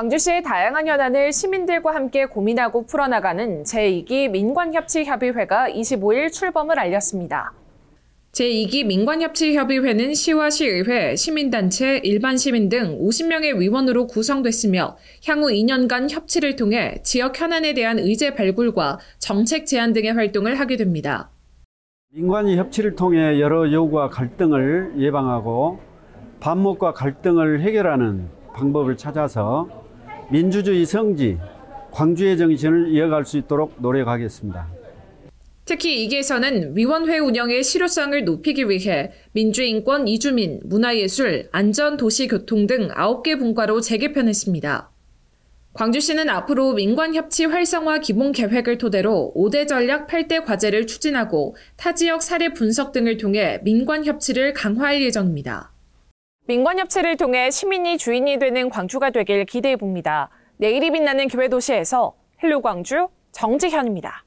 광주시의 다양한 현안을 시민들과 함께 고민하고 풀어나가는 제2기 민관협치협의회가 25일 출범을 알렸습니다. 제2기 민관협치협의회는 시와 시의회, 시민단체, 일반 시민 등 50명의 위원으로 구성됐으며 향후 2년간 협치를 통해 지역 현안에 대한 의제 발굴과 정책 제안 등의 활동을 하게 됩니다. 민관이 협치를 통해 여러 요구와 갈등을 예방하고 반목과 갈등을 해결하는 방법을 찾아서 민주주의 성지 광주의 정신을 이어갈 수 있도록 노력하겠습니다. 특히 이기에서는 위원회 운영의 실효성을 높이기 위해 민주인권, 이주민, 문화예술, 안전, 도시교통 등 9개 분과로 재개편했습니다. 광주시는 앞으로 민관협치 활성화 기본 계획을 토대로 5대 전략 8대 과제를 추진하고 타 지역 사례 분석 등을 통해 민관협치를 강화할 예정입니다. 민관협체를 통해 시민이 주인이 되는 광주가 되길 기대해 봅니다. 내일이 빛나는 교회 도시에서 헬로 광주 정지현입니다.